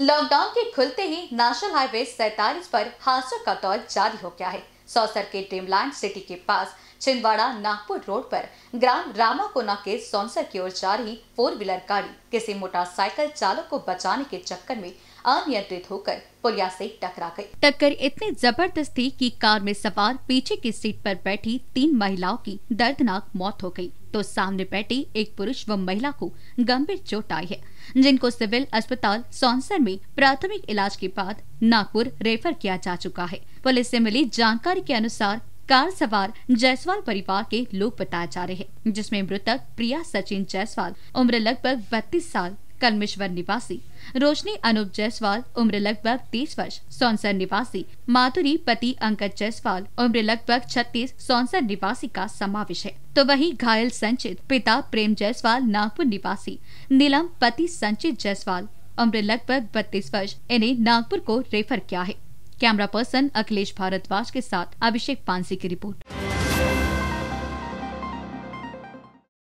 lockdown के खुलते ही national highway सैतालीस पर हादसों का दौर जारी हो गया है सौसर के ड्रीमलैंड सिटी के पास छिंदवाड़ा नागपुर रोड पर ग्राम रामाकोना के सौसर की ओर जा रही फोर व्हीलर गाड़ी किसी मोटरसाइकिल चालक को बचाने के चक्कर में अनियंत्रित होकर पुलिया से टकरा गई टक्कर इतनी जबरदस्त थी कि कार में सवार पीछे की सीट पर बैठी तीन महिलाओं की दर्दनाक मौत हो गई तो सामने बैठी एक पुरुष व महिला को गंभीर चोट आई है जिनको सिविल अस्पताल सौनसर में प्राथमिक इलाज के बाद नागपुर रेफर किया जा चुका है पुलिस से मिली जानकारी के अनुसार कार सवार जायसवाल परिवार के लोग बताए जा रहे हैं जिसमें मृतक प्रिया सचिन जायसवाल उम्र लगभग बत्तीस साल कलमेश्वर निवासी रोशनी अनूप जायसवाल उम्र लगभग 30 वर्ष सोनसर निवासी माधुरी पति अंकज जायसवाल उम्र लगभग 36 सोनसर निवासी का समावेश है तो वही घायल संचित पिता प्रेम जायसवाल नागपुर निवासी नीलम पति संचित जायसवाल उम्र लगभग बत्तीस वर्ष इन्हें नागपुर को रेफर किया है कैमरा पर्सन अखिलेश भारद्वाज के साथ अभिषेक पानसी की रिपोर्ट